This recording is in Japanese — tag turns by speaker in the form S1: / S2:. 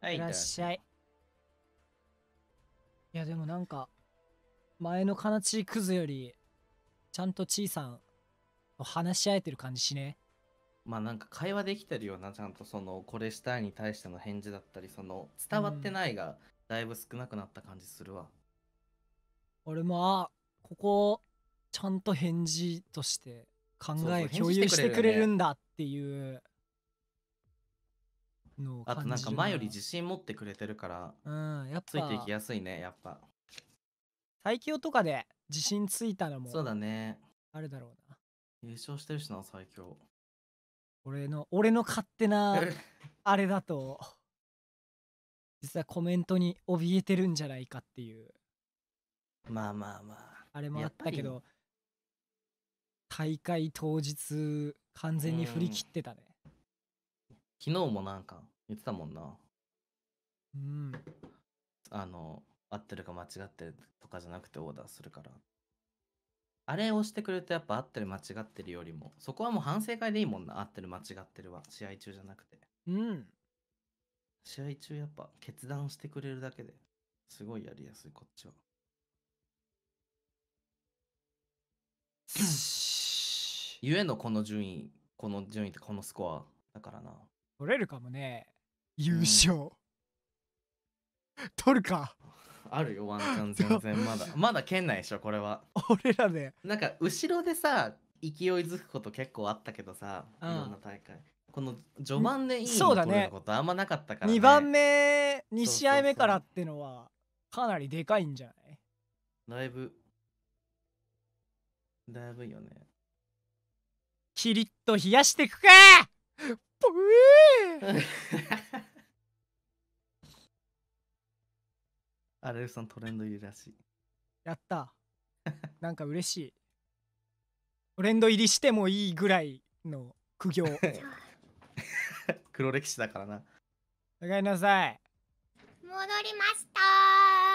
S1: はい、いらっしゃい。いや、でもなんか、前の悲しいクズより、ちゃんとちいさんと話し合えてる感じしね。
S2: まあなんか会話できてるような、ちゃんとその、これしたいに対しての返事だったり、その、伝わってないが、だいぶ少なくなった感じするわ。うん、
S1: 俺も、あ、ここ、ちゃんと返事として考えを共有してくれるんだっていうのあとなんか前より自
S2: 信持ってくれてるからうんやっついていきやすいねやっぱ
S1: 最強とかで自信ついたのもそうだねあるだ
S2: ろうな優勝してるしな最強
S1: 俺の俺の勝手な あれだと実はコメントに怯えてるんじゃないかっていうまあまあまああれもあったけど大会当日完全に振り切ってたね
S2: 昨日もなんか言ってたもんな。うん。あの、合ってるか間違ってるとかじゃなくてオーダーするから。あれをしてくれるとやっぱ合ってる間違ってるよりも、そこはもう反省会でいいもんな、合ってる間違ってるは、試合中じゃなくて。うん。試合中やっぱ決断してくれるだけですごいやりやすい、こっちは。ゆえのこの順位、この順位ってこのスコアだからな。
S1: 取れるかもね
S2: 優勝、うん、取るかあるよワンチャン 全然まだまだ圏内でしょこれは
S1: 俺らでなんか後ろで
S2: さ勢いづくこと結構あったけどさ、うん、いろんな大会この序盤でいいの取れることあんまなかったから、ね、2番
S1: 目2試合目からってのはかなりでかいんじゃないだいぶだいぶよねキリッと冷やしてくかアレ
S2: ルさんトレンド入りらしい。
S1: やった。なんか嬉しい。トレンド入りしてもいいぐらいの苦行。黒歴史だからな。おかえりなさい。
S2: 戻りました